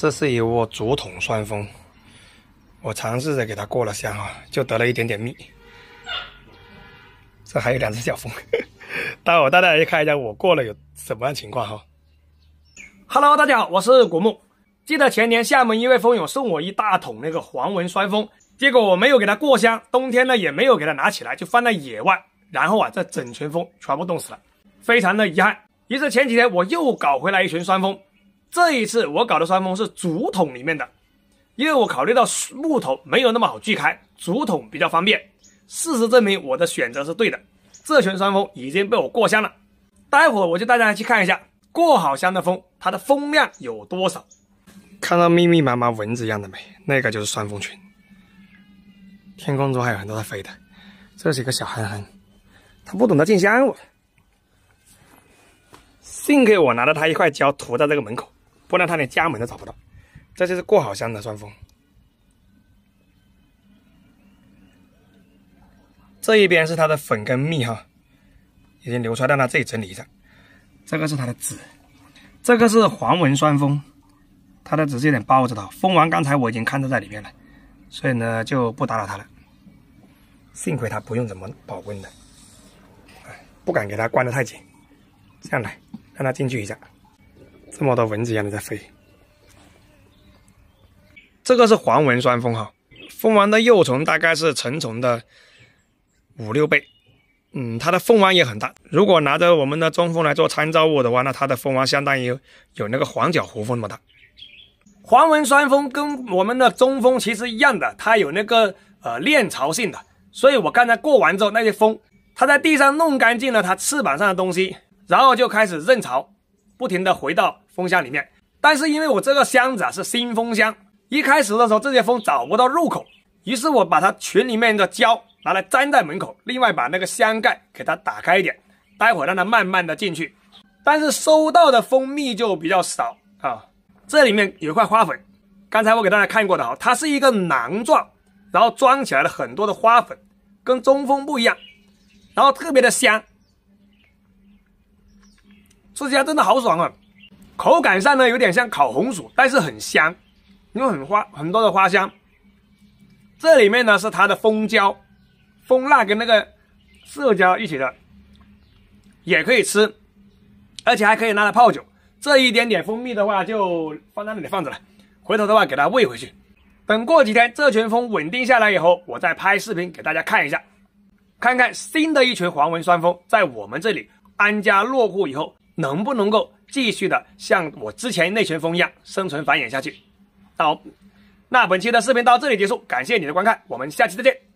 这是一窝竹筒酸蜂，我尝试着给它过了香哈，就得了一点点蜜。这还有两只小蜂，待会带大家看一下我过了有什么样情况哈。Hello，大家好，我是古木。记得前年厦门一位蜂友送我一大桶那个黄纹酸蜂，结果我没有给它过香，冬天呢也没有给它拿起来，就放在野外，然后啊这整群蜂全部冻死了，非常的遗憾。于是前几天我又搞回来一群酸蜂。这一次我搞的双峰是竹筒里面的，因为我考虑到木头没有那么好锯开，竹筒比较方便。事实证明我的选择是对的，这群双峰已经被我过香了。待会我就带大家去看一下过好香的蜂，它的蜂量有多少？看到密密麻麻蚊子一样的没？那个就是双峰群。天空中还有很多在飞的，这是一个小憨憨，他不懂得进香我。幸亏我拿了他一块胶涂在这个门口。不然他连家门都找不到，这就是过好香的酸蜂。这一边是它的粉跟蜜哈，已经流出来，让它自己整理一下。这个是它的籽，这个是黄纹酸蜂，它的是有点包着的。蜂王刚才我已经看到在里面了，所以呢就不打扰它了。幸亏它不用怎么保温的，不敢给它关的太紧，这样来让它进去一下。这么多蚊子一样的在飞，这个是黄纹酸蜂哈，蜂王的幼虫大概是成虫的五六倍，嗯，它的蜂王也很大。如果拿着我们的中蜂来做参照物的话，那它的蜂王相当于有那个黄脚虎蜂那么大。黄纹酸蜂跟我们的中蜂其实一样的，它有那个呃链巢性的。所以我刚才过完之后，那些蜂它在地上弄干净了它翅膀上的东西，然后就开始认巢。不停的回到蜂箱里面，但是因为我这个箱子啊是新蜂箱，一开始的时候这些蜂找不到入口，于是我把它群里面的胶拿来粘在门口，另外把那个箱盖给它打开一点，待会让它慢慢的进去，但是收到的蜂蜜就比较少啊。这里面有一块花粉，刚才我给大家看过的哈，它是一个囊状，然后装起来了很多的花粉，跟中蜂不一样，然后特别的香。这家真的好爽啊！口感上呢，有点像烤红薯，但是很香，因为很花很多的花香。这里面呢是它的蜂胶、蜂蜡跟那个蔗胶一起的，也可以吃，而且还可以拿来泡酒。这一点点蜂蜜的话，就放在那里放着了。回头的话给它喂回去，等过几天这群蜂稳定下来以后，我再拍视频给大家看一下，看看新的一群黄纹酸蜂在我们这里安家落户以后。能不能够继续的像我之前那群蜂一样生存繁衍下去？好，那本期的视频到这里结束，感谢你的观看，我们下期再见。